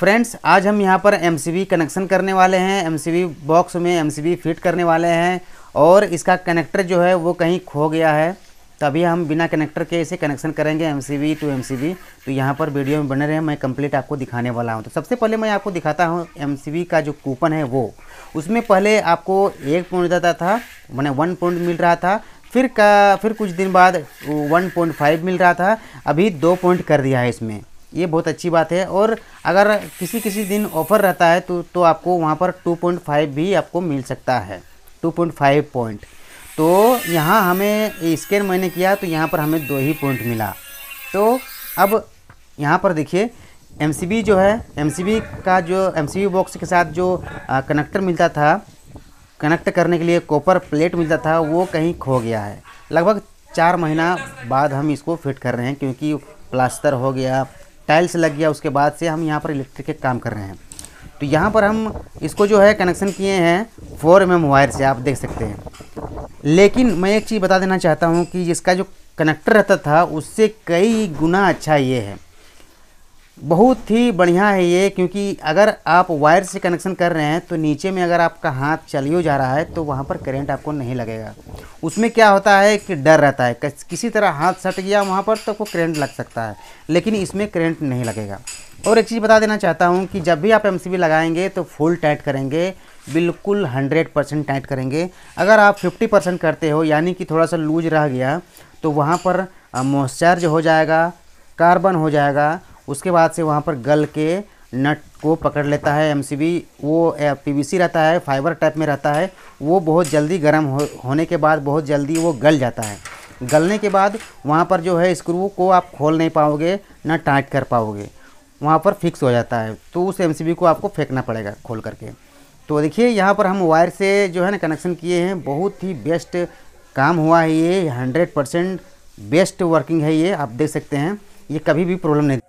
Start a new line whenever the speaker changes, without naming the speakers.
friends आज हम यहाँ पर एम कनेक्शन करने वाले हैं एम बॉक्स में एम फिट करने वाले हैं और इसका कनेक्टर जो है वो कहीं खो गया है तभी हम बिना कनेक्टर के इसे कनेक्शन करेंगे एम टू एम तो यहाँ पर वीडियो में बने रहे मैं कंप्लीट आपको दिखाने वाला हूँ तो सबसे पहले मैं आपको दिखाता हूँ एम का जो कूपन है वो उसमें पहले आपको एक पॉइंट देता था मैंने वन पॉइंट मिल रहा था फिर का फिर कुछ दिन बाद वन पॉइंट फाइव मिल रहा था अभी दो पॉइंट कर दिया है इसमें ये बहुत अच्छी बात है और अगर किसी किसी दिन ऑफ़र रहता है तो तो आपको वहाँ पर 2.5 भी आपको मिल सकता है 2.5 पॉइंट तो यहाँ हमें स्कैन मैंने किया तो यहाँ पर हमें दो ही पॉइंट मिला तो अब यहाँ पर देखिए एम जो है एम का जो एम बॉक्स के साथ जो कनेक्टर मिलता था कनेक्ट करने के लिए कॉपर प्लेट मिलता था वो कहीं खो गया है लगभग चार महीना बाद हम इसको फिट कर रहे हैं क्योंकि प्लास्टर हो गया टाइल्स लग गया उसके बाद से हम यहाँ पर इलेक्ट्रिक के काम कर रहे हैं तो यहाँ पर हम इसको जो है कनेक्शन किए हैं फोर एम एम वायर से आप देख सकते हैं लेकिन मैं एक चीज़ बता देना चाहता हूँ कि इसका जो कनेक्टर रहता था उससे कई गुना अच्छा ये है बहुत ही बढ़िया है ये क्योंकि अगर आप वायर से कनेक्शन कर रहे हैं तो नीचे में अगर आपका हाथ चलियो जा रहा है तो वहाँ पर करंट आपको नहीं लगेगा उसमें क्या होता है कि डर रहता है किसी तरह हाथ सट गया वहाँ पर तो वो करेंट लग सकता है लेकिन इसमें करेंट नहीं लगेगा और एक चीज़ बता देना चाहता हूँ कि जब भी आप एम लगाएंगे तो फुल टाइट करेंगे बिल्कुल हंड्रेड परसेंट टाइट करेंगे अगर आप फिफ्टी परसेंट करते हो यानी कि थोड़ा सा लूज रह गया तो वहाँ पर मॉइस्चर्ज हो जाएगा कार्बन हो जाएगा उसके बाद से वहाँ पर गल के नट को पकड़ लेता है एमसीबी वो पीवीसी रहता है फाइबर टाइप में रहता है वो बहुत जल्दी गर्म हो, होने के बाद बहुत जल्दी वो गल जाता है गलने के बाद वहाँ पर जो है स्क्रू को आप खोल नहीं पाओगे ना टाइट कर पाओगे वहाँ पर फिक्स हो जाता है तो उस बी को आपको फेंकना पड़ेगा खोल करके तो देखिए यहाँ पर हम वायर से जो है ना कनेक्शन किए हैं बहुत ही बेस्ट काम हुआ है ये हंड्रेड परसेंट बेस्ट वर्किंग है ये आप देख सकते हैं ये कभी भी प्रॉब्लम नहीं